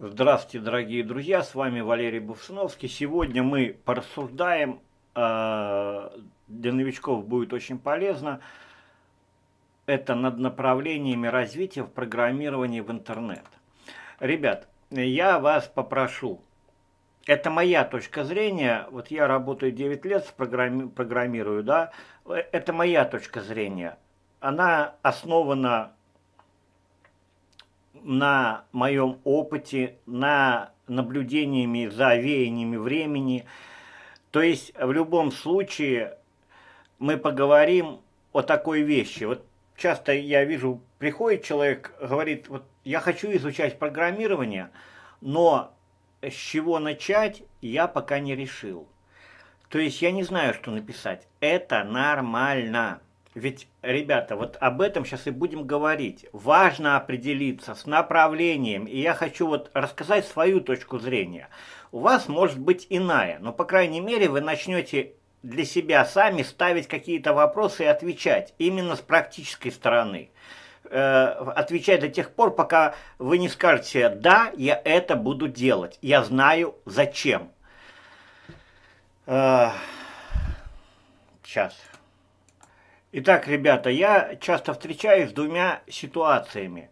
Здравствуйте, дорогие друзья, с вами Валерий Бувсуновский. Сегодня мы порассуждаем, э, для новичков будет очень полезно, это над направлениями развития в программировании в интернет. Ребят, я вас попрошу, это моя точка зрения, вот я работаю 9 лет, программи программирую, да, это моя точка зрения. Она основана на моем опыте, на наблюдениями за веяниями времени. То есть в любом случае мы поговорим о такой вещи. Вот часто я вижу, приходит человек, говорит, вот я хочу изучать программирование, но с чего начать, я пока не решил. То есть я не знаю, что написать. Это нормально. Ведь, ребята, вот об этом сейчас и будем говорить. Важно определиться с направлением, и я хочу вот рассказать свою точку зрения. У вас может быть иная, но, по крайней мере, вы начнете для себя сами ставить какие-то вопросы и отвечать именно с практической стороны. Э, отвечать до тех пор, пока вы не скажете «да, я это буду делать, я знаю зачем». Э, сейчас. Итак, ребята, я часто встречаюсь с двумя ситуациями.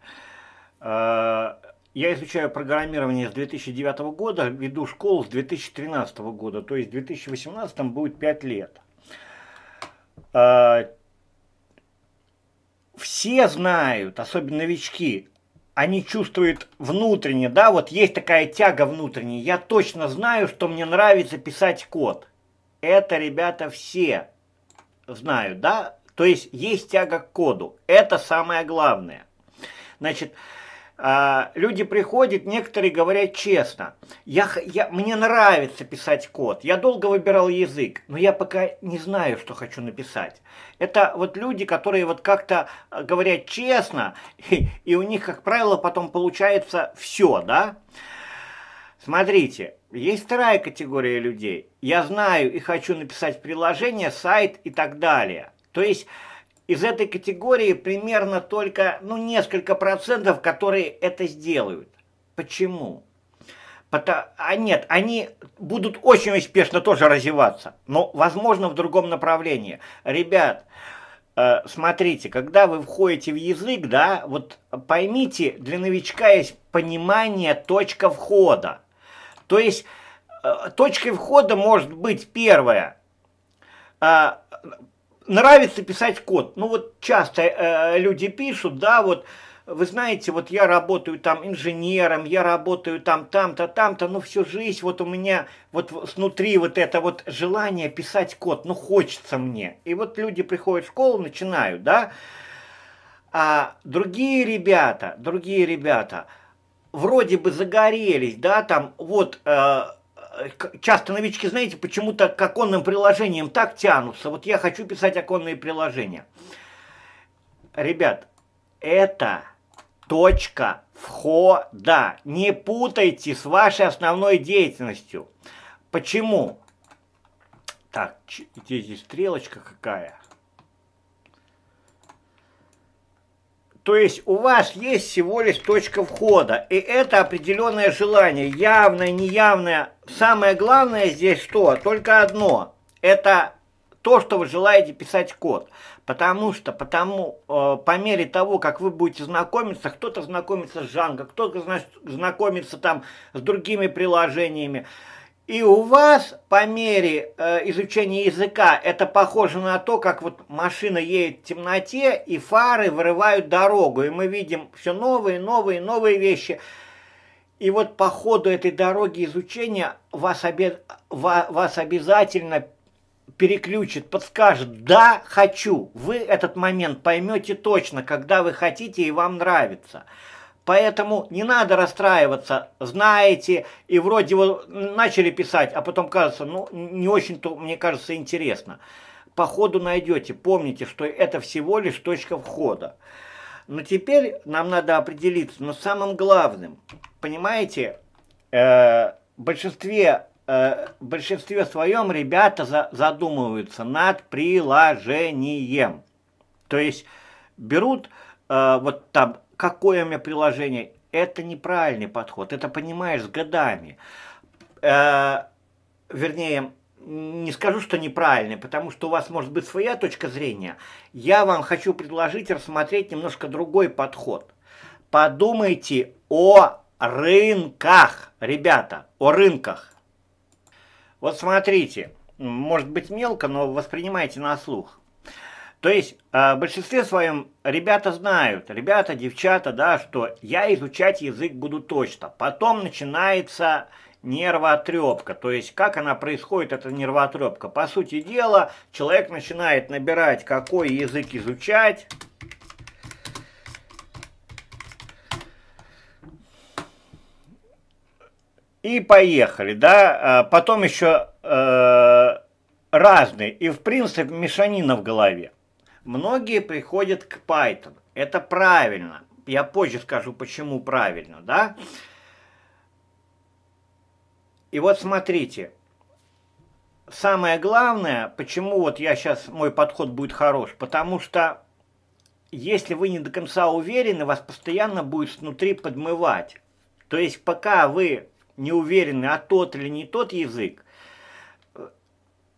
Э, я изучаю программирование с 2009 года, веду школу с 2013 года, то есть в 2018 будет 5 лет. Э, все знают, особенно новички, они чувствуют внутренне, да, вот есть такая тяга внутренняя. Я точно знаю, что мне нравится писать код. Это, ребята, все знают, да, то есть есть тяга к коду. Это самое главное. Значит, а, люди приходят, некоторые говорят честно, я, я, мне нравится писать код, я долго выбирал язык, но я пока не знаю, что хочу написать. Это вот люди, которые вот как-то а, говорят честно, и, и у них, как правило, потом получается все, да? Смотрите, есть вторая категория людей. Я знаю и хочу написать приложение, сайт и так далее. То есть из этой категории примерно только ну, несколько процентов, которые это сделают. Почему? Потому, а нет, они будут очень успешно тоже развиваться, но, возможно, в другом направлении. Ребят, э, смотрите, когда вы входите в язык, да, вот поймите, для новичка есть понимание точка входа. То есть э, точкой входа может быть первое э, нравится писать код. Ну вот часто э, люди пишут, да, вот, вы знаете, вот я работаю там инженером, я работаю там там-то, там-то, но всю жизнь вот у меня вот внутри вот это вот желание писать код, ну хочется мне. И вот люди приходят в школу, начинают, да, а другие ребята, другие ребята, вроде бы загорелись, да, там вот... Э, часто новички, знаете, почему-то к оконным приложениям так тянутся. Вот я хочу писать оконные приложения. Ребят, это точка входа. Не путайте с вашей основной деятельностью. Почему? Так, здесь стрелочка какая. То есть у вас есть всего лишь точка входа, и это определенное желание, явное, неявное. Самое главное здесь что? Только одно. Это то, что вы желаете писать код. Потому что потому, э, по мере того, как вы будете знакомиться, кто-то знакомится с Django, кто-то знакомится там с другими приложениями, и у вас по мере э, изучения языка это похоже на то, как вот машина едет в темноте, и фары вырывают дорогу, и мы видим все новые, новые, новые вещи. И вот по ходу этой дороги изучения вас, обе... вас обязательно переключит, подскажет «да, хочу». Вы этот момент поймете точно, когда вы хотите и вам нравится. Поэтому не надо расстраиваться, знаете, и вроде вот начали писать, а потом кажется, ну, не очень-то, мне кажется, интересно. По ходу найдете, помните, что это всего лишь точка входа. Но теперь нам надо определиться, но самым главным, понимаете, э, большинстве, э, большинстве своем ребята за, задумываются над приложением. То есть берут э, вот там какое у меня приложение. Это неправильный подход, это понимаешь с годами. Э, вернее, не скажу, что неправильный, потому что у вас может быть своя точка зрения. Я вам хочу предложить рассмотреть немножко другой подход. Подумайте о рынках, ребята, о рынках. Вот смотрите, может быть мелко, но воспринимайте на слух. То есть а, в большинстве своем ребята знают, ребята, девчата, да, что я изучать язык буду точно. Потом начинается нервотрепка. То есть, как она происходит, эта нервотрепка? По сути дела, человек начинает набирать, какой язык изучать. И поехали, да. А, потом еще э, разные. И, в принципе, мешанина в голове. Многие приходят к Python. Это правильно. Я позже скажу, почему правильно, да? И вот смотрите, самое главное, почему вот я сейчас, мой подход будет хорош, потому что если вы не до конца уверены, вас постоянно будет внутри подмывать. То есть пока вы не уверены, а тот или не тот язык, э,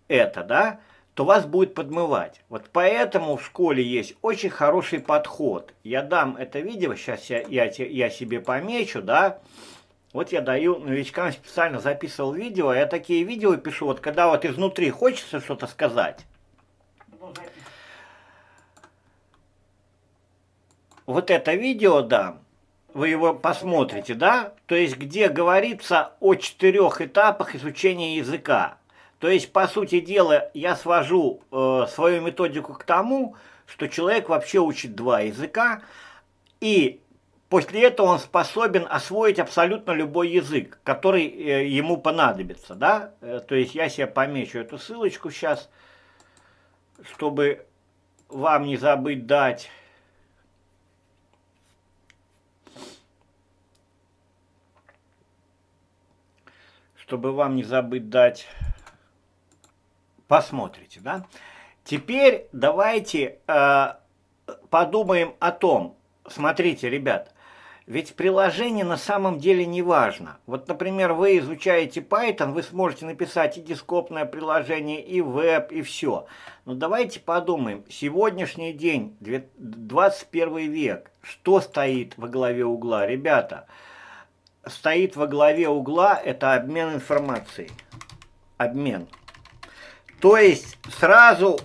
это, да, то вас будет подмывать. Вот поэтому в школе есть очень хороший подход. Я дам это видео, сейчас я, я, я себе помечу, да. Вот я даю новичкам, специально записывал видео, я такие видео пишу, вот когда вот изнутри хочется что-то сказать. Ну, вот это видео дам, вы его посмотрите, да? То есть где говорится о четырех этапах изучения языка. То есть, по сути дела, я свожу э, свою методику к тому, что человек вообще учит два языка, и после этого он способен освоить абсолютно любой язык, который э, ему понадобится. Да? Э, то есть, я себе помечу эту ссылочку сейчас, чтобы вам не забыть дать... чтобы вам не забыть дать посмотрите, да. Теперь давайте э, подумаем о том, смотрите, ребят, ведь приложение на самом деле не важно. Вот, например, вы изучаете Python, вы сможете написать и дископное приложение, и веб, и все. Но давайте подумаем, сегодняшний день, 21 век, что стоит во главе угла, ребята? Стоит во главе угла – это обмен информацией. Обмен. То есть сразу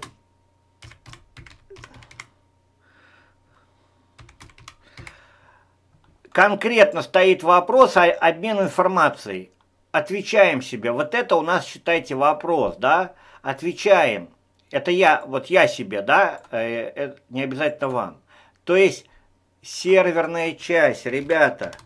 конкретно стоит вопрос о обмен информацией. Отвечаем себе. Вот это у нас, считайте, вопрос, да? Отвечаем. Это я, вот я себе, да? Это э, не обязательно вам. То есть серверная часть, ребята –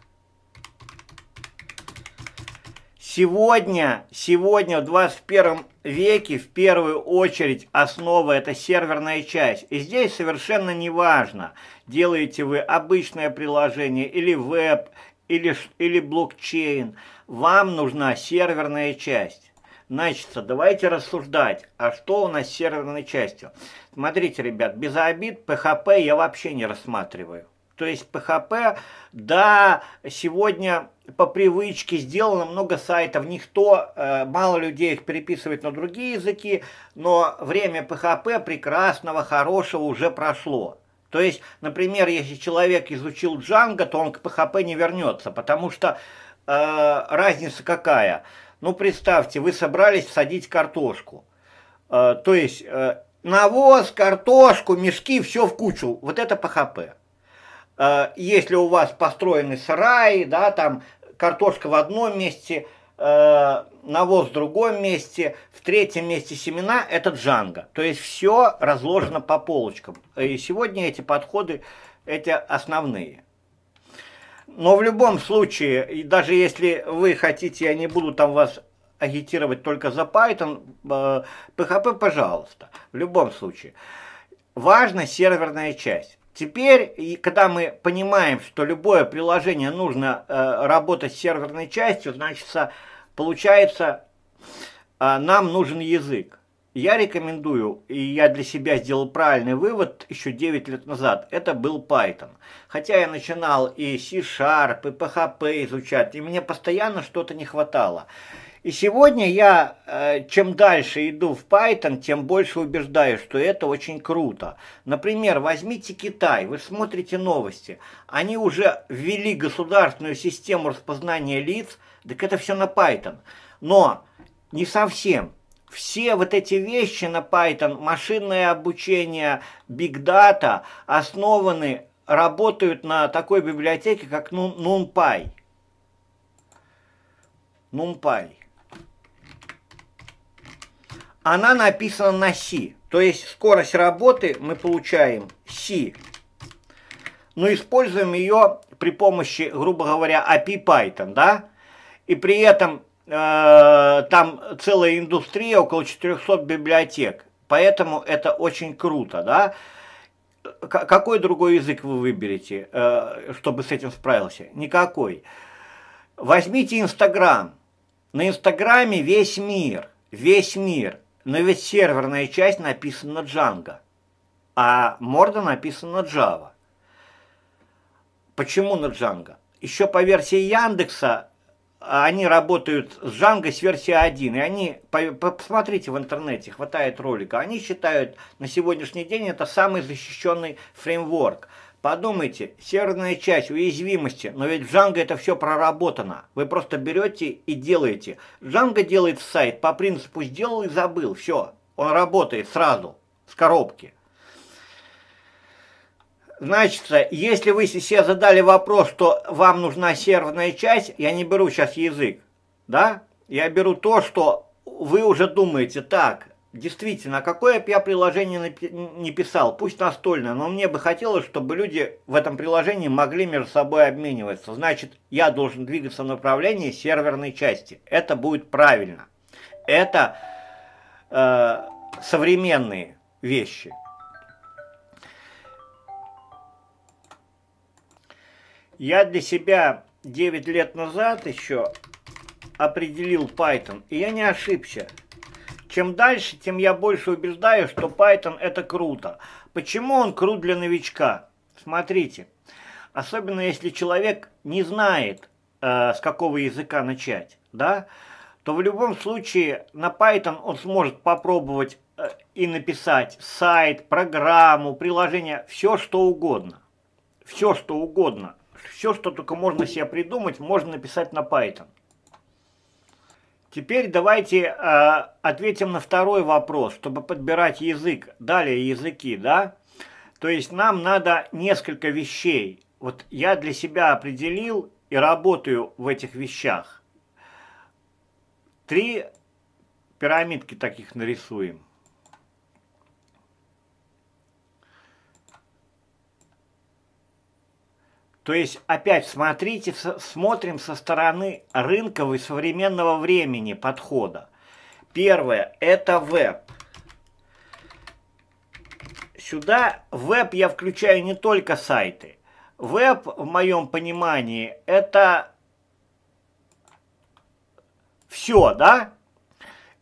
Сегодня, сегодня в 21 веке в первую очередь основа это серверная часть. И здесь совершенно не важно, делаете вы обычное приложение или веб, или, или блокчейн. Вам нужна серверная часть. Значит, давайте рассуждать, а что у нас с серверной частью. Смотрите, ребят, без обид PHP я вообще не рассматриваю. То есть PHP, да, сегодня по привычке сделано много сайтов, никто, э, мало людей их переписывает на другие языки, но время PHP прекрасного, хорошего уже прошло. То есть, например, если человек изучил Django, то он к PHP не вернется, потому что э, разница какая? Ну, представьте, вы собрались садить картошку. Э, то есть, э, навоз, картошку, мешки, все в кучу. Вот это PHP. Э, если у вас построены сараи, да, там картошка в одном месте, э, навоз в другом месте, в третьем месте семена, это джанго. То есть все разложено по полочкам. И сегодня эти подходы, эти основные. Но в любом случае, и даже если вы хотите, я не буду там вас агитировать только за Python, PHP, э, пожалуйста, в любом случае. Важна серверная часть. Теперь, когда мы понимаем, что любое приложение нужно э, работать с серверной частью, значит, получается, э, нам нужен язык. Я рекомендую, и я для себя сделал правильный вывод еще 9 лет назад, это был Python. Хотя я начинал и C-Sharp, и PHP изучать, и мне постоянно что-то не хватало. И сегодня я, э, чем дальше иду в Python, тем больше убеждаюсь, что это очень круто. Например, возьмите Китай, вы смотрите новости. Они уже ввели государственную систему распознания лиц, так это все на Python. Но не совсем. Все вот эти вещи на Python, машинное обучение, Big Data, основаны, работают на такой библиотеке, как NumPy. NumPy она написана на Си. То есть скорость работы мы получаем Си. Но используем ее при помощи, грубо говоря, API Python, да? И при этом э, там целая индустрия, около 400 библиотек. Поэтому это очень круто, да? К какой другой язык вы выберете, э, чтобы с этим справился? Никакой. Возьмите Инстаграм. На Инстаграме весь мир, весь мир. Но ведь серверная часть написана Django, а морда написана Java. Почему на Django? Еще по версии Яндекса а, они работают с Django с версии 1, и они, посмотрите в интернете, хватает ролика, они считают на сегодняшний день это самый защищенный фреймворк – Подумайте, серная часть уязвимости, но ведь в Django это все проработано. Вы просто берете и делаете. Django делает сайт по принципу сделал и забыл, все. Он работает сразу, с коробки. Значит, если вы себе задали вопрос, что вам нужна серверная часть, я не беру сейчас язык, да? Я беру то, что вы уже думаете, так, действительно, какое бы я приложение не писал, пусть настольное, но мне бы хотелось, чтобы люди в этом приложении могли между собой обмениваться. Значит, я должен двигаться в направлении серверной части. Это будет правильно. Это э, современные вещи. Я для себя 9 лет назад еще определил Python, и я не ошибся. Чем дальше, тем я больше убеждаю, что Python это круто. Почему он крут для новичка? Смотрите, особенно если человек не знает, э, с какого языка начать, да, то в любом случае на Python он сможет попробовать э, и написать сайт, программу, приложение, все что угодно. Все что угодно. Все, что только можно себе придумать, можно написать на Python. Теперь давайте э, ответим на второй вопрос, чтобы подбирать язык. Далее языки, да? То есть нам надо несколько вещей. Вот я для себя определил и работаю в этих вещах. Три пирамидки таких нарисуем. То есть, опять смотрите, смотрим со стороны рынковой современного времени подхода. Первое – это веб. Сюда веб я включаю не только сайты. Веб, в моем понимании, это все, да?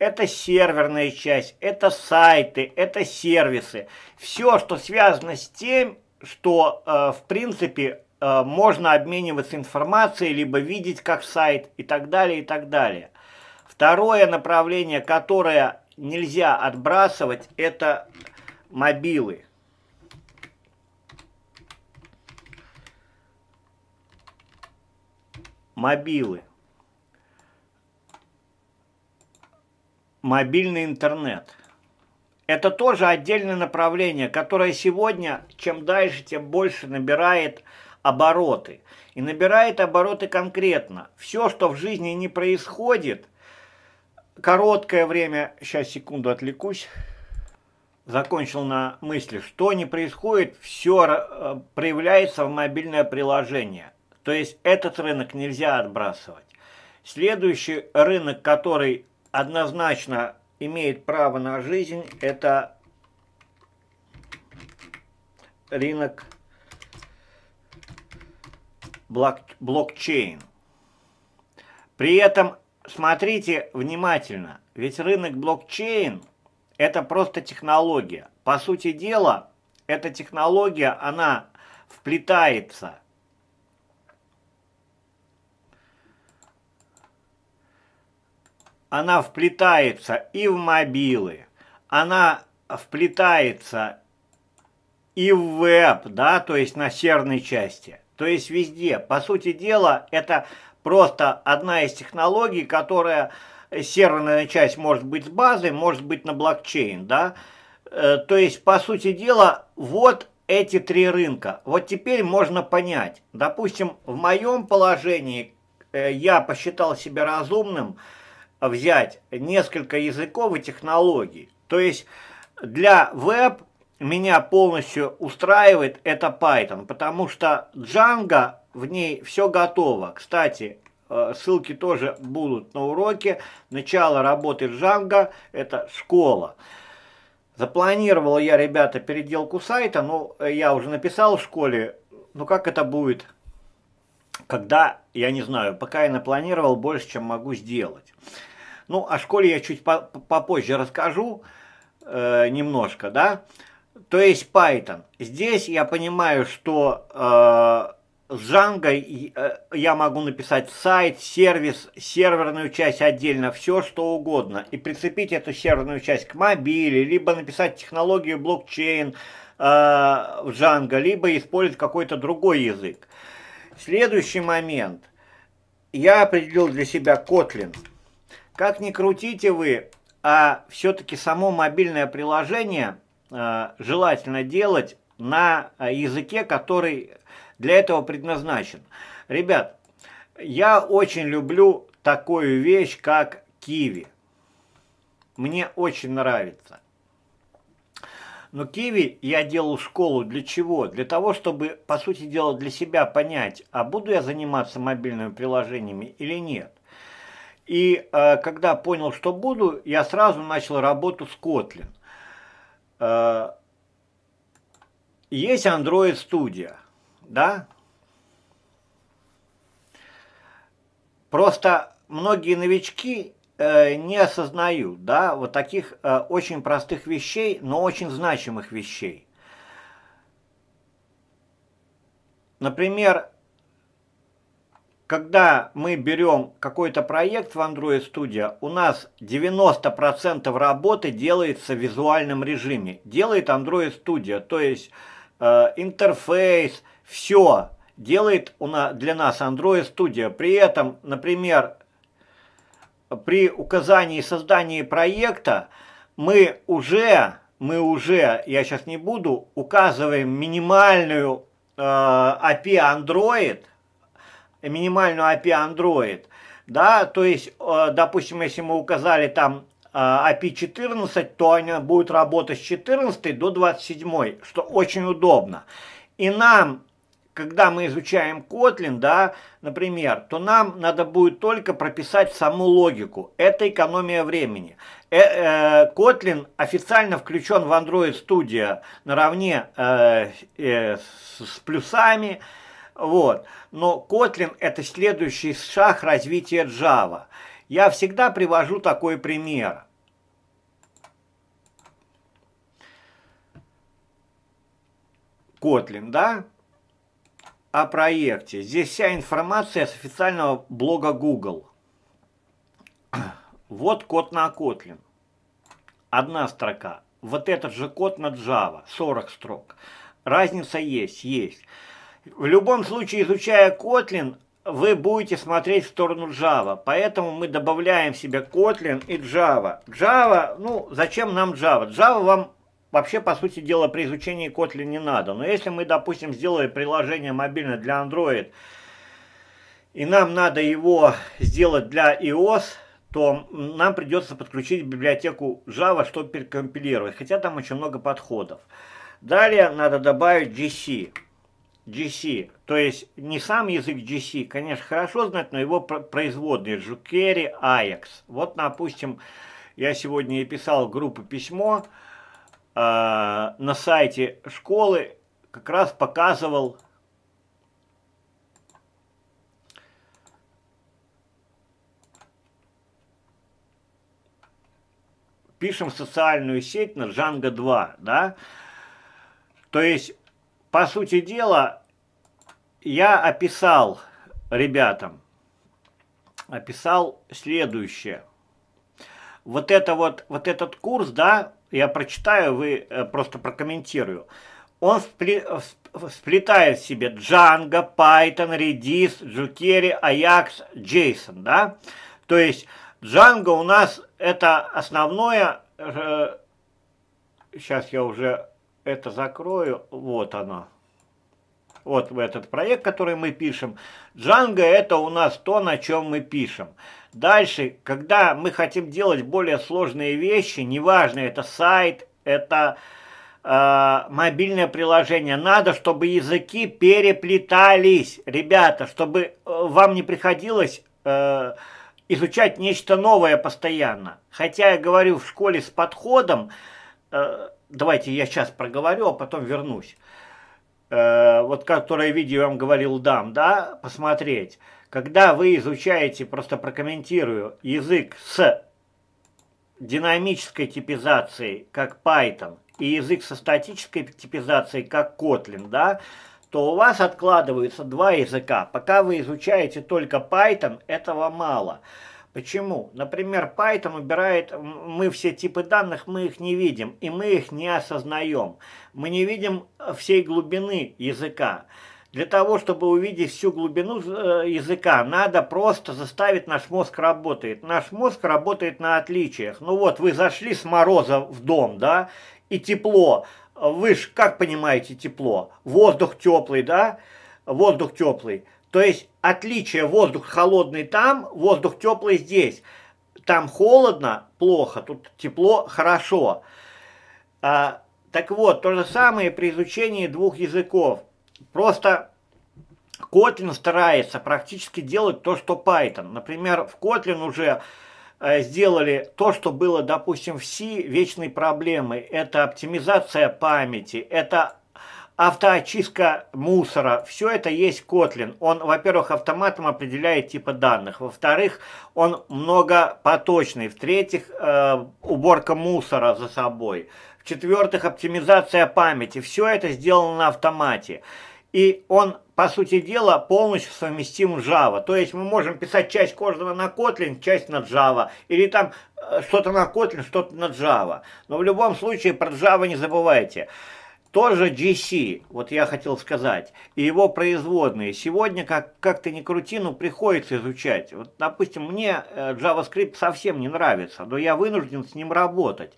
Это серверная часть, это сайты, это сервисы. Все, что связано с тем, что, э, в принципе, Э, можно обмениваться информацией, либо видеть как сайт и так далее, и так далее. Второе направление, которое нельзя отбрасывать, это мобилы. Мобилы. Мобильный интернет. Это тоже отдельное направление, которое сегодня, чем дальше, тем больше набирает э, обороты. И набирает обороты конкретно. Все, что в жизни не происходит, короткое время, сейчас секунду отвлекусь, закончил на мысли, что не происходит, все э, проявляется в мобильное приложение. То есть этот рынок нельзя отбрасывать. Следующий рынок, который однозначно имеет право на жизнь, это рынок блокчейн. При этом смотрите внимательно, ведь рынок блокчейн – это просто технология. По сути дела, эта технология, она вплетается она вплетается и в мобилы, она вплетается и в веб, да, то есть на серной части. То есть везде. По сути дела, это просто одна из технологий, которая э, серверная часть может быть с базой, может быть на блокчейн, да. Э, то есть, по сути дела, вот эти три рынка. Вот теперь можно понять. Допустим, в моем положении э, я посчитал себя разумным взять несколько языков и технологий. То есть для веб меня полностью устраивает, это Python, потому что Django, в ней все готово. Кстати, э, ссылки тоже будут на уроке. Начало работы Django – это школа. Запланировал я, ребята, переделку сайта, но я уже написал в школе, ну как это будет, когда, я не знаю, пока я напланировал больше, чем могу сделать. Ну, о школе я чуть попозже расскажу э, немножко, да то есть Python. Здесь я понимаю, что э, с Django э, я могу написать сайт, сервис, серверную часть отдельно, все что угодно. И прицепить эту серверную часть к мобиле, либо написать технологию блокчейн э, в Django, либо использовать какой-то другой язык. Следующий момент. Я определил для себя Kotlin. Как ни крутите вы, а все-таки само мобильное приложение – Э, желательно делать на э, языке, который для этого предназначен. Ребят, я очень люблю такую вещь, как киви. Мне очень нравится. Но киви я делал школу для чего? Для того, чтобы, по сути дела, для себя понять, а буду я заниматься мобильными приложениями или нет. И э, когда понял, что буду, я сразу начал работу с Kotlin. Э, есть Android Studio, да? Просто многие новички э, не осознают, да, вот таких э, очень простых вещей, но очень значимых вещей. Например, когда мы берем какой-то проект в Android Studio, у нас 90% работы делается в визуальном режиме. Делает Android Studio, то есть э, интерфейс, все делает у нас, для нас Android Studio. При этом, например, при указании создания проекта мы уже, мы уже, я сейчас не буду, указываем минимальную э, API Android – минимальную API Android. Да, то есть, э, допустим, если мы указали там э, API 14, то они будут работать с 14 до 27, что очень удобно. И нам, когда мы изучаем Kotlin, да, например, то нам надо будет только прописать саму логику. Это экономия времени. Э, Kotlin официально включен в Android Studio наравне с плюсами, вот. Но Kotlin – это следующий шаг развития Java. Я всегда привожу такой пример. Kotlin, да? О проекте. Здесь вся информация с официального блога Google. Вот код на Kotlin. Одна строка. Вот этот же код на Java. 40 строк. Разница есть, есть. В любом случае, изучая Kotlin, вы будете смотреть в сторону Java. Поэтому мы добавляем себе Kotlin и Java. Java, ну, зачем нам Java? Java вам вообще, по сути дела, при изучении Kotlin не надо. Но если мы, допустим, сделали приложение мобильное для Android, и нам надо его сделать для iOS, то нам придется подключить библиотеку Java, чтобы перекомпилировать. Хотя там очень много подходов. Далее надо добавить GC. GC, то есть не сам язык GC, конечно, хорошо знать, но его производные Жукери, Ajax. Вот, допустим, я сегодня и писал группу письмо э, на сайте школы, как раз показывал пишем социальную сеть на Django 2, да, то есть по сути дела, я описал ребятам, описал следующее. Вот это вот, вот этот курс, да, я прочитаю, вы э, просто прокомментирую. Он сплетает в себе Django, Python, Redis, Jukeri, Ajax, JSON, да? То есть Django у нас это основное... Э, сейчас я уже это закрою. Вот оно. Вот в этот проект, который мы пишем. Django это у нас то, на чем мы пишем. Дальше, когда мы хотим делать более сложные вещи, неважно, это сайт, это э, мобильное приложение, надо, чтобы языки переплетались, ребята, чтобы э, вам не приходилось... Э, изучать нечто новое постоянно. Хотя я говорю в школе с подходом, э, давайте я сейчас проговорю, а потом вернусь. Э, вот которое видео я вам говорил, дам, да, посмотреть. Когда вы изучаете, просто прокомментирую, язык с динамической типизацией, как Python, и язык со статической типизацией, как Kotlin, да, то у вас откладываются два языка. Пока вы изучаете только Python, этого мало. Мало. Почему? Например, Python убирает, мы все типы данных, мы их не видим, и мы их не осознаем. Мы не видим э, всей глубины языка. Для того, чтобы увидеть всю глубину э, языка, надо просто заставить наш мозг работать. Наш мозг работает на отличиях. Ну вот, вы зашли с мороза в дом, да, и тепло. Вы же как понимаете тепло? Воздух теплый, да? Воздух теплый. То есть отличие воздух холодный там, воздух теплый здесь. Там холодно, плохо, тут тепло, хорошо. А, так вот, то же самое при изучении двух языков. Просто Kotlin старается практически делать то, что Python. Например, в Kotlin уже э, сделали то, что было, допустим, в C вечной проблемой. Это оптимизация памяти, это автоочистка мусора, все это есть Kotlin. Он, во-первых, автоматом определяет типы данных, во-вторых, он многопоточный, в-третьих, э, уборка мусора за собой, в-четвертых, оптимизация памяти, все это сделано на автомате. И он, по сути дела, полностью совместим с Java. То есть мы можем писать часть каждого на Kotlin, часть на Java. Или там э, что-то на Kotlin, что-то на Java. Но в любом случае про Java не забывайте тоже GC, вот я хотел сказать, и его производные. Сегодня, как, как ты ни крути, ну приходится изучать. Вот, допустим, мне э, JavaScript совсем не нравится, но я вынужден с ним работать.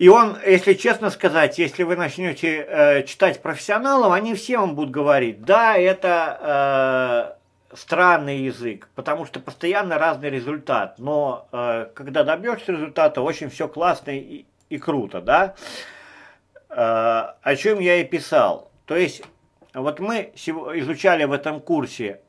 И он, если честно сказать, если вы начнете э, читать профессионалов, они все вам будут говорить, да, это э, странный язык, потому что постоянно разный результат, но э, когда добьешься результата, очень все классно и, и круто, да. Э, Э, о чем я и писал. То есть, вот мы изучали в этом курсе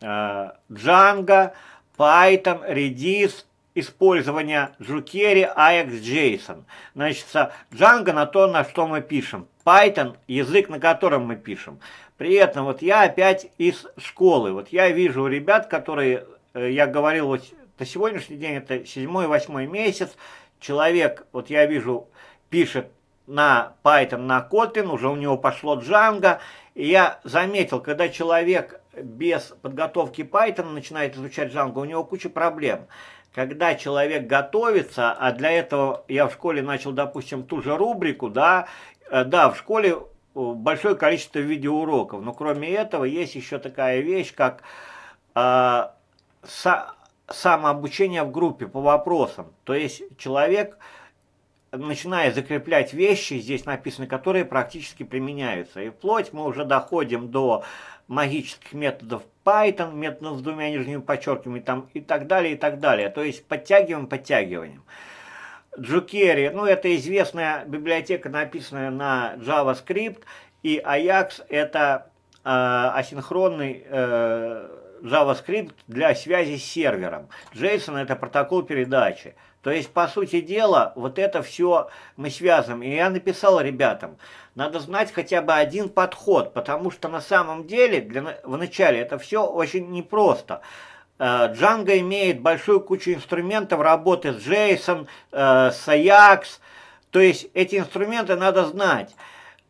э, Django, Python, Redis, использование Jukeri, Ajax, JSON. Значит, Django на то, на что мы пишем. Python – язык, на котором мы пишем. При этом вот я опять из школы. Вот я вижу ребят, которые, э, я говорил, вот на сегодняшний день это 7-8 месяц, человек, вот я вижу, пишет на Python, на Kotlin, уже у него пошло Django. И я заметил, когда человек без подготовки Python начинает изучать Django, у него куча проблем. Когда человек готовится, а для этого я в школе начал, допустим, ту же рубрику, да, э, да, в школе э, большое количество видеоуроков, но кроме этого есть еще такая вещь, как э, са, самообучение в группе по вопросам. То есть человек начиная закреплять вещи, здесь написано, которые практически применяются. И вплоть мы уже доходим до магических методов Python, методов с двумя нижними подчеркиваниями там, и так далее, и так далее. То есть подтягиваем, подтягиванием. Jukeri, ну это известная библиотека, написанная на JavaScript, и Ajax это э, асинхронный э, JavaScript для связи с сервером. JSON это протокол передачи. То есть, по сути дела, вот это все мы связываем. И я написал ребятам, надо знать хотя бы один подход, потому что на самом деле для, в начале это все очень непросто. Джанго э, имеет большую кучу инструментов работы с JSON, э, с Ajax, то есть эти инструменты надо знать.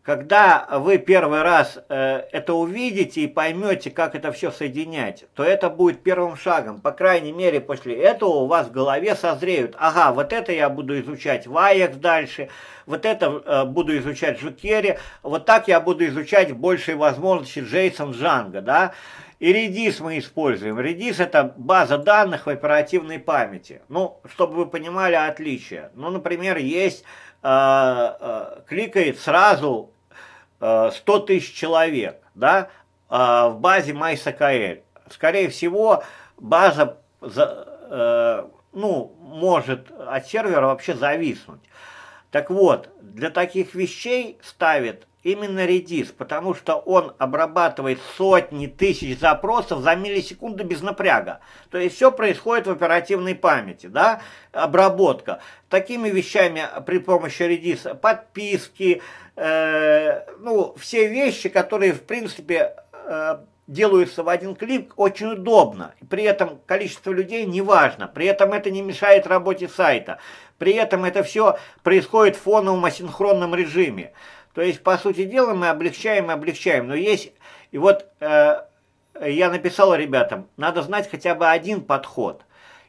Когда вы первый раз э, это увидите и поймете, как это все соединять, то это будет первым шагом. По крайней мере, после этого у вас в голове созреют. Ага, вот это я буду изучать Ваекс дальше, вот это э, буду изучать Жукери, вот так я буду изучать большие возможности Джейсон Джанга, да. И редис мы используем. Редис это база данных в оперативной памяти. Ну, чтобы вы понимали отличие. Ну, например, есть Э, э, кликает сразу э, 100 тысяч человек да, э, в базе MySQL. Скорее всего, база за, э, ну, может от сервера вообще зависнуть. Так вот, для таких вещей ставит Именно Redis, потому что он обрабатывает сотни тысяч запросов за миллисекунду без напряга. То есть все происходит в оперативной памяти, да, обработка. Такими вещами при помощи Redis подписки, э, ну, все вещи, которые, в принципе, э, делаются в один клик, очень удобно. При этом количество людей не важно, при этом это не мешает работе сайта, при этом это все происходит в фоновом асинхронном режиме. То есть, по сути дела, мы облегчаем и облегчаем. Но есть, и вот э, я написал ребятам, надо знать хотя бы один подход.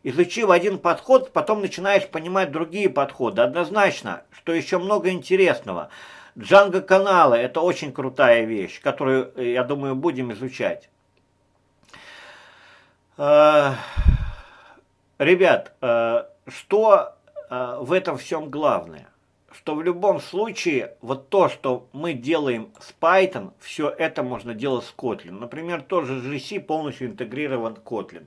Изучив один подход, потом начинаешь понимать другие подходы. Однозначно, что еще много интересного. Джанго каналы – это очень крутая вещь, которую, э, я думаю, будем изучать. Э, ребят, э, что э, в этом всем главное? что в любом случае вот то, что мы делаем с Python, все это можно делать с Kotlin. Например, тоже GC полностью интегрирован Kotlin.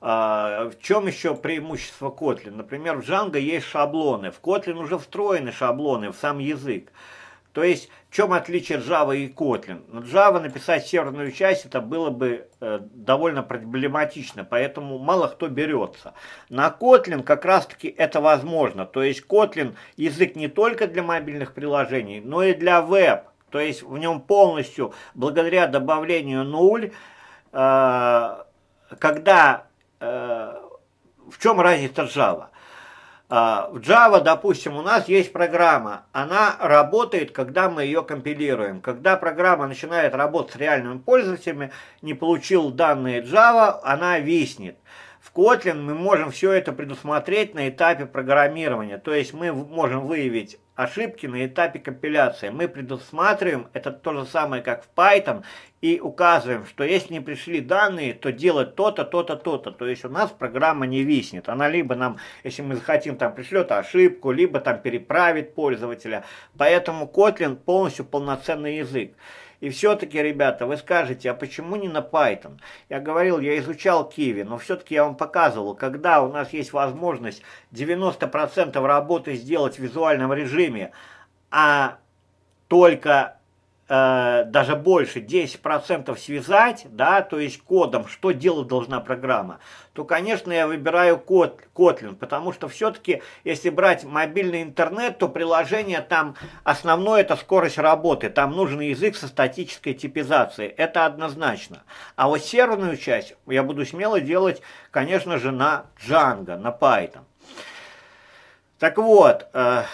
А, в чем еще преимущество Kotlin? Например, в Django есть шаблоны, в Kotlin уже встроены шаблоны в сам язык. То есть, в чем отличие Java и Kotlin? На ну, Java написать серверную часть это было бы э, довольно проблематично, поэтому мало кто берется. На Kotlin как раз-таки это возможно. То есть, Kotlin язык не только для мобильных приложений, но и для веб. То есть, в нем полностью, благодаря добавлению нуль, э, когда... Э, в чем разница Java? А, в Java, допустим, у нас есть программа, она работает, когда мы ее компилируем. Когда программа начинает работать с реальными пользователями, не получил данные Java, она виснет. В Kotlin мы можем все это предусмотреть на этапе программирования. То есть мы можем выявить ошибки на этапе компиляции. Мы предусматриваем, это то же самое, как в Python, и указываем, что если не пришли данные, то делать то-то, то-то, то-то. То есть у нас программа не виснет. Она либо нам, если мы захотим, там пришлет ошибку, либо там переправит пользователя. Поэтому Kotlin полностью полноценный язык. И все-таки, ребята, вы скажете, а почему не на Python? Я говорил, я изучал Kiwi, но все-таки я вам показывал, когда у нас есть возможность 90% работы сделать в визуальном режиме, а только Э, даже больше, 10% связать, да, то есть кодом, что делать должна программа, то, конечно, я выбираю код, Kotlin, потому что все-таки, если брать мобильный интернет, то приложение там, основное это скорость работы, там нужен язык со статической типизацией, это однозначно. А вот серверную часть я буду смело делать, конечно же, на Django, на Python. Так вот, э,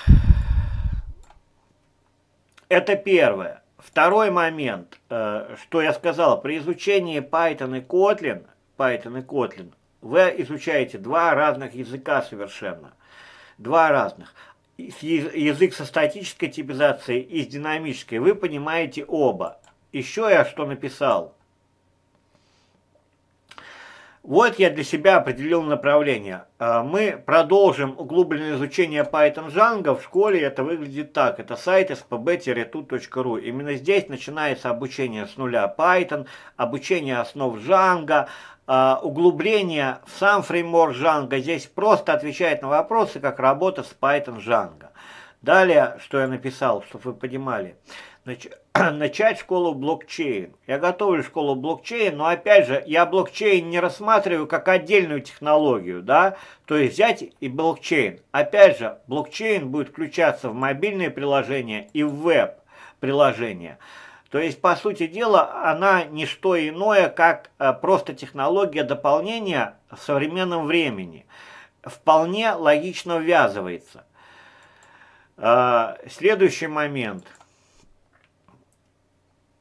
это первое. Второй момент, э, что я сказал, при изучении Python и Kotlin, Python и Kotlin, вы изучаете два разных языка совершенно. Два разных. Язык со статической типизацией и с динамической. Вы понимаете оба. Еще я что написал. Вот я для себя определил направление. А, мы продолжим углубленное изучение Python Django. В школе это выглядит так. Это сайт spb-tut.ru. Именно здесь начинается обучение с нуля Python, обучение основ Django, а, углубление в сам фреймворк Django. Здесь просто отвечает на вопросы, как работа с Python Django. Далее, что я написал, чтобы вы понимали. начать школу блокчейн. Я готовлю школу блокчейн, но опять же, я блокчейн не рассматриваю как отдельную технологию, да, то есть взять и блокчейн. Опять же, блокчейн будет включаться в мобильные приложения и в веб-приложения. То есть, по сути дела, она не что иное, как э, просто технология дополнения в современном времени. Вполне логично ввязывается. Э, следующий момент –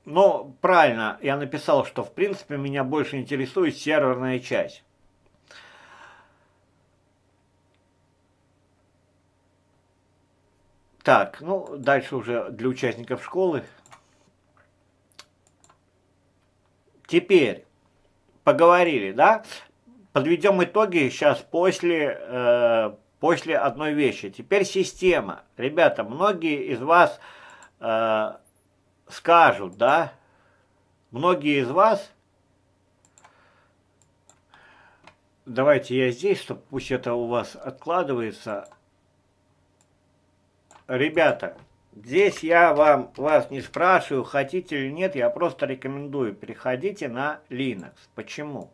но правильно, я написал, что в принципе меня больше интересует серверная часть. Так, ну дальше уже для участников школы. Теперь поговорили, да? Подведем итоги сейчас после, э, после одной вещи. Теперь система. Ребята, многие из вас э, скажут, да, многие из вас, давайте я здесь, чтобы пусть это у вас откладывается, ребята, здесь я вам, вас не спрашиваю, хотите или нет, я просто рекомендую, переходите на Linux. Почему?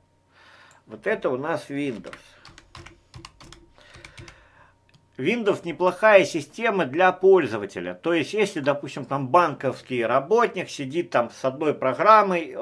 Вот это у нас Windows. Windows неплохая система для пользователя. То есть, если, допустим, там банковский работник сидит там с одной программой,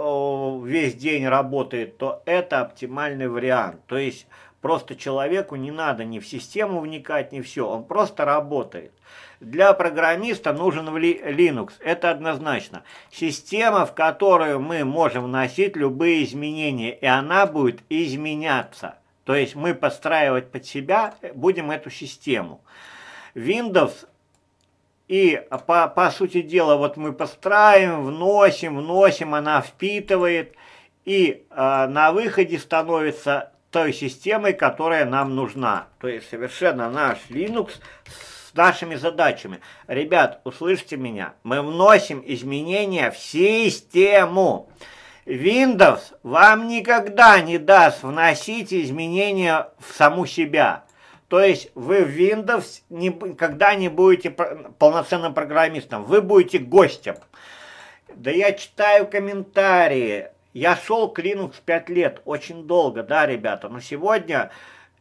весь день работает, то это оптимальный вариант. То есть, просто человеку не надо ни в систему вникать, ни все, он просто работает. Для программиста нужен Linux, это однозначно. Система, в которую мы можем вносить любые изменения, и она будет изменяться. То есть мы подстраивать под себя будем эту систему. Windows и по, по сути дела вот мы подстраиваем, вносим, вносим, она впитывает и э, на выходе становится той системой, которая нам нужна. То есть совершенно наш Linux с нашими задачами. Ребят, услышьте меня, мы вносим изменения в систему. Windows вам никогда не даст вносить изменения в саму себя. То есть вы в Windows никогда не будете полноценным программистом, вы будете гостем. Да я читаю комментарии. Я шел к Linux 5 лет, очень долго, да, ребята, но сегодня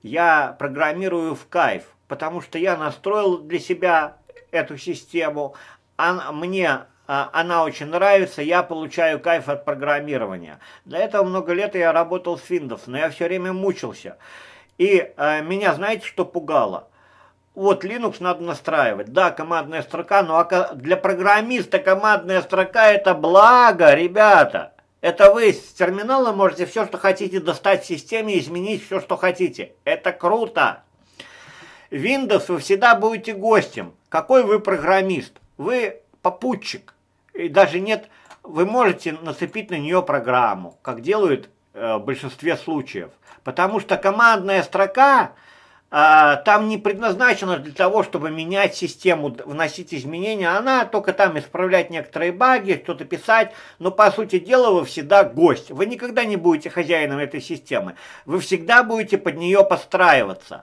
я программирую в кайф, потому что я настроил для себя эту систему, а мне а, она очень нравится, я получаю кайф от программирования. Для этого много лет я работал с Windows, но я все время мучился. И э, меня, знаете, что пугало? Вот Linux надо настраивать. Да, командная строка, но для программиста командная строка это благо, ребята. Это вы с терминала можете все, что хотите, достать в системе, изменить все, что хотите. Это круто. Windows вы всегда будете гостем. Какой вы программист? Вы попутчик и даже нет, вы можете нацепить на нее программу, как делают э, в большинстве случаев. Потому что командная строка э, там не предназначена для того, чтобы менять систему, вносить изменения. Она только там исправлять некоторые баги, что-то писать. Но по сути дела вы всегда гость. Вы никогда не будете хозяином этой системы. Вы всегда будете под нее подстраиваться.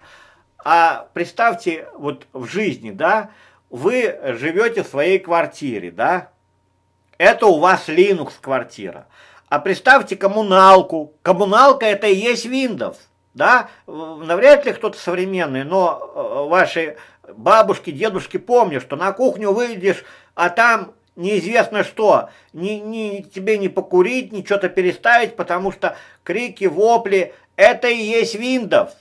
А представьте, вот в жизни, да, вы живете в своей квартире, да, это у вас Linux квартира. А представьте коммуналку. Коммуналка это и есть Windows. Да, навряд ли кто-то современный, но э, ваши бабушки, дедушки помнят, что на кухню выйдешь, а там неизвестно что, ни, ни, тебе не покурить, ни что-то переставить, потому что крики, вопли, это и есть Windows,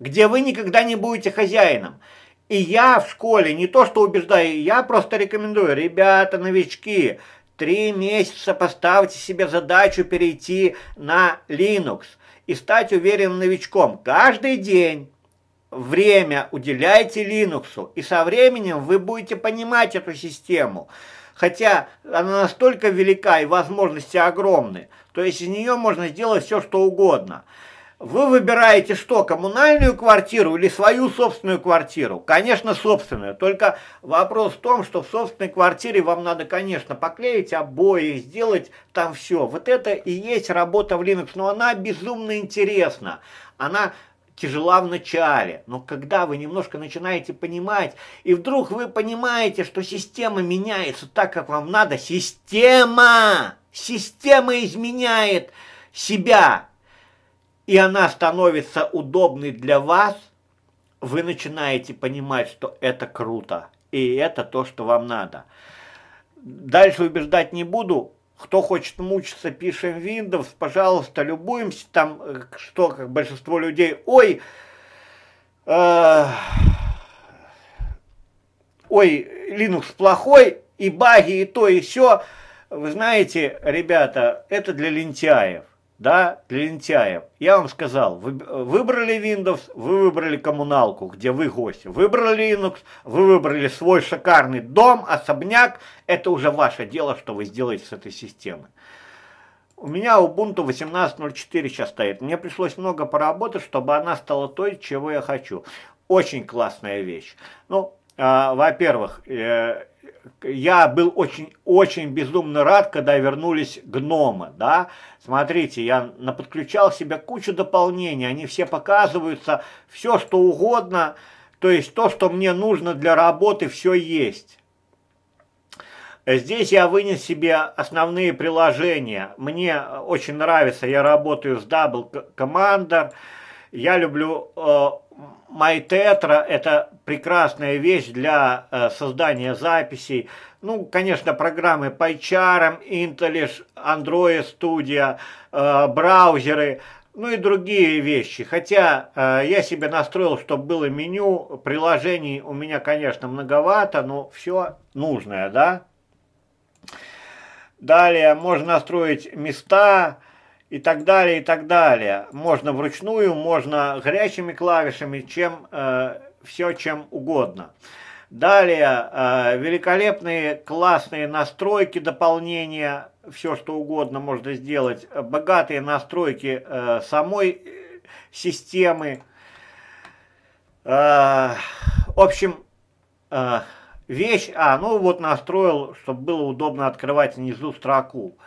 где вы никогда не будете хозяином. И я в школе не то что убеждаю, я просто рекомендую, ребята, новички, Три месяца поставьте себе задачу перейти на Linux и стать уверенным новичком. Каждый день время уделяйте Linux, и со временем вы будете понимать эту систему. Хотя она настолько велика и возможности огромны, то есть из нее можно сделать все, что угодно. Вы выбираете что, коммунальную квартиру или свою собственную квартиру? Конечно, собственную. Только вопрос в том, что в собственной квартире вам надо, конечно, поклеить обои, сделать там все. Вот это и есть работа в Linux. Но она безумно интересна. Она тяжела в начале, но когда вы немножко начинаете понимать, и вдруг вы понимаете, что система меняется так, как вам надо, система, система изменяет себя, и она становится удобной для вас, вы начинаете понимать, что это круто, и это то, что вам надо. Дальше убеждать не буду, кто хочет мучиться, пишем Windows, пожалуйста, любуемся, там, что, как большинство людей, ой, э, ой, Linux плохой, и баги, и то, и все. Вы знаете, ребята, это для лентяев да, для лентяев. Я вам сказал, вы, выбрали Windows, вы выбрали коммуналку, где вы гости. Выбрали Linux, вы выбрали свой шикарный дом, особняк. Это уже ваше дело, что вы сделаете с этой системой. У меня Ubuntu 18.04 сейчас стоит. Мне пришлось много поработать, чтобы она стала той, чего я хочу. Очень классная вещь. Ну, э, во-первых, э, я был очень-очень безумно рад, когда вернулись гномы, да. Смотрите, я подключал себе кучу дополнений, они все показываются, все что угодно, то есть то, что мне нужно для работы, все есть. Здесь я вынес себе основные приложения. Мне очень нравится, я работаю с Double Commander, я люблю э, MyTetra – это прекрасная вещь для э, создания записей. Ну, конечно, программы PyCharm, IntelliJ, Android Studio, э, браузеры, ну и другие вещи. Хотя э, я себе настроил, чтобы было меню, приложений у меня, конечно, многовато, но все нужное, да. Далее можно настроить места, места и так далее, и так далее. Можно вручную, можно горячими клавишами, чем э, все чем угодно. Далее, э, великолепные классные настройки, дополнения, все что угодно можно сделать. Богатые настройки э, самой э, системы. Э, в общем, э, вещь, а, ну вот настроил, чтобы было удобно открывать внизу строку. Э,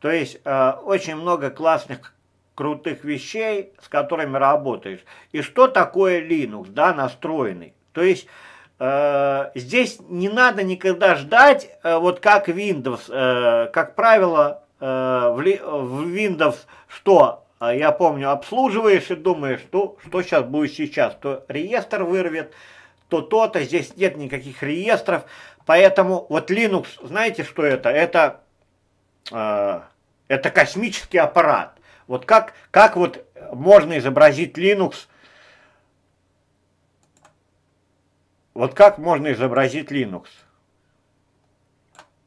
то есть э, очень много классных крутых вещей, с которыми работаешь. И что такое Linux, да, настроенный? То есть э, здесь не надо никогда ждать, э, вот как Windows, э, как правило, э, в, в Windows 100 э, я помню, обслуживаешь и думаешь, ну, что сейчас будет сейчас, то реестр вырвет, то то-то, здесь нет никаких реестров, поэтому вот Linux, знаете, что это? Это э, это космический аппарат. Вот как, как вот можно изобразить Linux? Вот как можно изобразить Linux?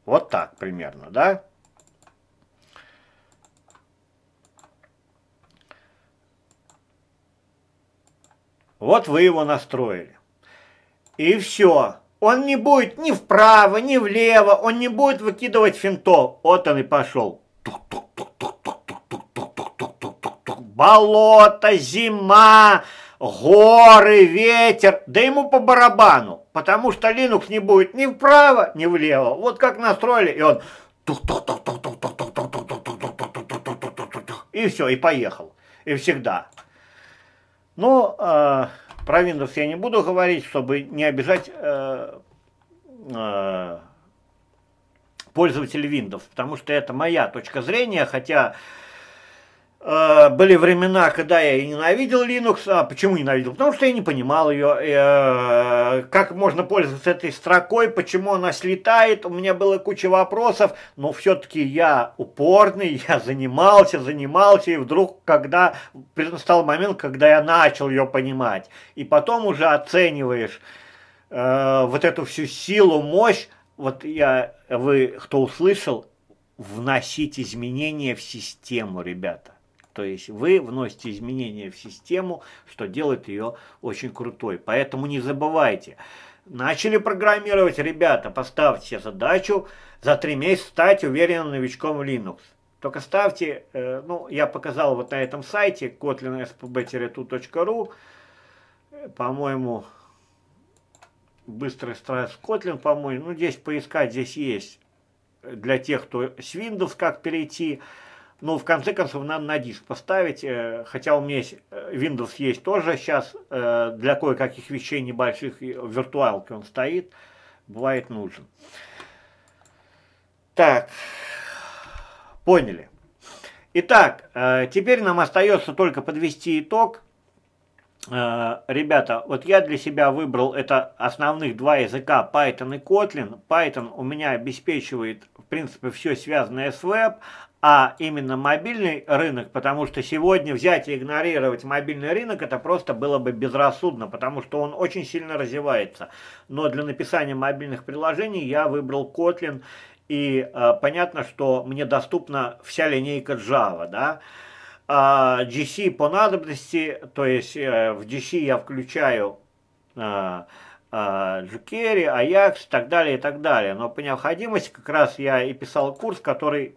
Вот так примерно, да? Вот вы его настроили. И все. Он не будет ни вправо, ни влево, он не будет выкидывать финтов. Вот он и пошел. болото, зима, горы, ветер, да ему по барабану, потому что Linux не будет ни вправо, ни влево. Вот как настроили, и он и все, и поехал. И всегда. Ну, э, про Windows я не буду говорить, чтобы не обижать э, э, пользователей Windows, потому что это моя точка зрения, хотя Э, были времена, когда я ненавидел Linux. А почему ненавидел? Потому что я не понимал ее, э, как можно пользоваться этой строкой, почему она слетает. У меня было куча вопросов, но все-таки я упорный, я занимался, занимался, и вдруг, когда настал момент, когда я начал ее понимать, и потом уже оцениваешь э, вот эту всю силу, мощь, вот я, вы, кто услышал, вносить изменения в систему, ребята то есть вы вносите изменения в систему, что делает ее очень крутой. Поэтому не забывайте. Начали программировать, ребята, поставьте задачу за три месяца стать уверенным новичком в Linux. Только ставьте, э, ну, я показал вот на этом сайте kotlinspb по-моему, быстрый страйс Kotlin, по-моему, ну, здесь поискать, здесь есть для тех, кто с Windows, как перейти, ну, в конце концов, надо на диск поставить, э, хотя у меня есть, э, Windows есть тоже сейчас, э, для кое-каких вещей небольших, в виртуалке он стоит, бывает нужен. Так, поняли. Итак, теперь нам остается только подвести итог. Ребята, вот я для себя выбрал это основных два языка Python и Kotlin. Python у меня обеспечивает, в принципе, все связанное с веб, а именно мобильный рынок, потому что сегодня взять и игнорировать мобильный рынок, это просто было бы безрассудно, потому что он очень сильно развивается. Но для написания мобильных приложений я выбрал Kotlin, и э, понятно, что мне доступна вся линейка Java, да, а GC по надобности, то есть э, в GC я включаю э, Джукери, Аякс и так далее, и так далее. Но по необходимости как раз я и писал курс, который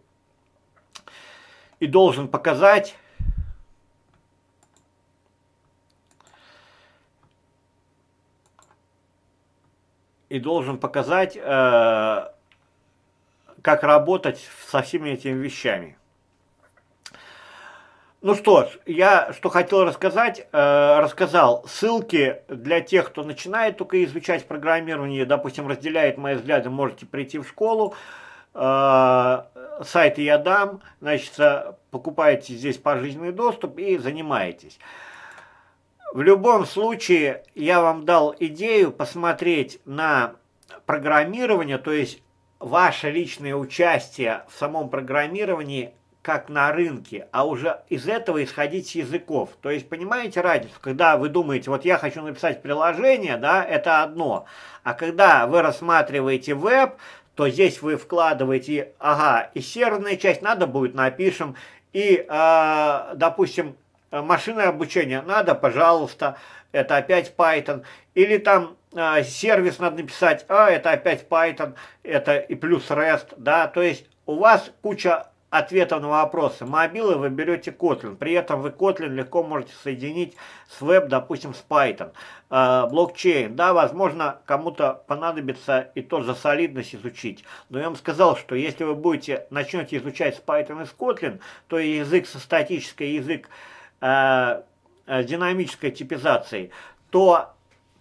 и должен показать и должен показать, э, как работать со всеми этими вещами. Ну что ж, я что хотел рассказать, э, рассказал. Ссылки для тех, кто начинает только изучать программирование, допустим, разделяет мои взгляды, можете прийти в школу. Э, Э, сайты я дам, значит, покупаете здесь пожизненный доступ и занимаетесь. В любом случае, я вам дал идею посмотреть на программирование, то есть ваше личное участие в самом программировании как на рынке, а уже из этого исходить с языков. То есть, понимаете разницу, когда вы думаете, вот я хочу написать приложение, да, это одно, а когда вы рассматриваете веб, то здесь вы вкладываете, ага, и серверная часть надо будет, напишем, и, э, допустим, машинное обучение надо, пожалуйста, это опять Python, или там э, сервис надо написать, а, это опять Python, это и плюс REST, да, то есть у вас куча ответов на вопросы мобилы вы берете Kotlin. При этом вы Kotlin легко можете соединить с веб, допустим, с Python. Э, блокчейн, да, возможно, кому-то понадобится и тот же солидность изучить. Но я вам сказал, что если вы будете, начнете изучать с Python и с Kotlin, то язык со статической, язык э, а, с а, динамической типизацией, то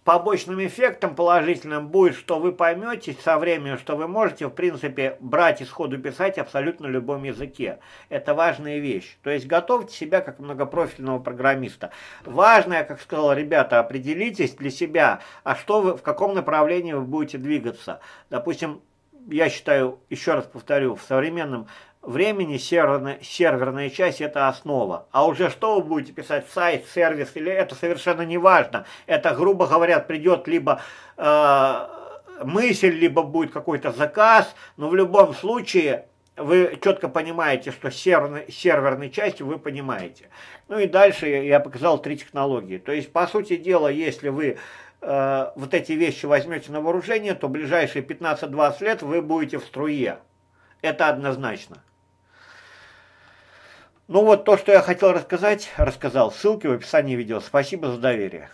Побочным эффектом положительным будет, что вы поймете со временем, что вы можете, в принципе, брать и писать абсолютно любом языке. Это важная вещь. То есть готовьте себя как многопрофильного программиста. Важное, как сказал ребята, определитесь для себя, а что вы, в каком направлении вы будете двигаться. Допустим, я считаю, еще раз повторю, в современном времени серверная, серверная часть – это основа. А уже что вы будете писать, сайт, сервис, или это совершенно не важно. Это, грубо говоря, придет либо э, мысль, либо будет какой-то заказ, но в любом случае вы четко понимаете, что серверной, серверной части вы понимаете. Ну и дальше я показал три технологии. То есть, по сути дела, если вы э, вот эти вещи возьмете на вооружение, то ближайшие 15-20 лет вы будете в струе. Это однозначно. Ну вот то, что я хотел рассказать, рассказал. Ссылки в описании видео. Спасибо за доверие.